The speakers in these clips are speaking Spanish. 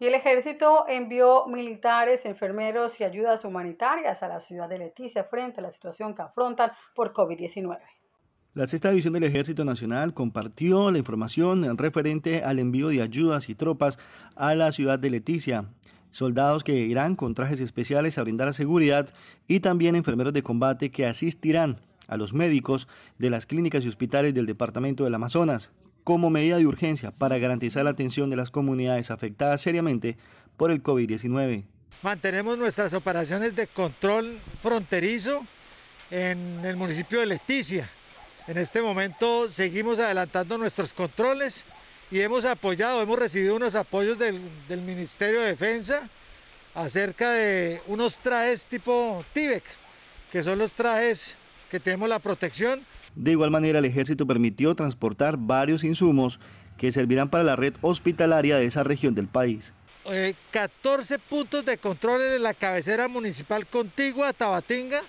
Y el ejército envió militares, enfermeros y ayudas humanitarias a la ciudad de Leticia frente a la situación que afrontan por COVID-19. La sexta división del Ejército Nacional compartió la información referente al envío de ayudas y tropas a la ciudad de Leticia. Soldados que irán con trajes especiales a brindar seguridad y también enfermeros de combate que asistirán a los médicos de las clínicas y hospitales del departamento del Amazonas como medida de urgencia para garantizar la atención de las comunidades afectadas seriamente por el COVID-19. Mantenemos nuestras operaciones de control fronterizo en el municipio de Leticia. En este momento seguimos adelantando nuestros controles y hemos apoyado, hemos recibido unos apoyos del, Ministerio de Defensa acerca de unos trajes tipo tibet que son los trajes que tenemos la protección de igual manera, el ejército permitió transportar varios insumos que servirán para la red hospitalaria de esa región del país. 14 eh, puntos de control en la cabecera municipal contigua Tabatinga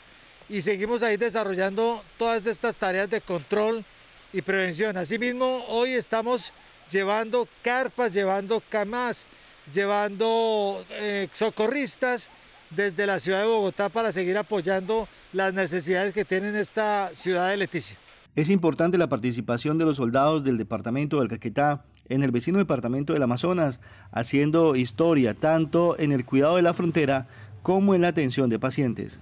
y seguimos ahí desarrollando todas estas tareas de control y prevención. Asimismo, hoy estamos llevando carpas, llevando camas, llevando eh, socorristas, desde la ciudad de Bogotá para seguir apoyando las necesidades que tiene esta ciudad de Leticia. Es importante la participación de los soldados del departamento del Caquetá en el vecino departamento del Amazonas, haciendo historia tanto en el cuidado de la frontera como en la atención de pacientes.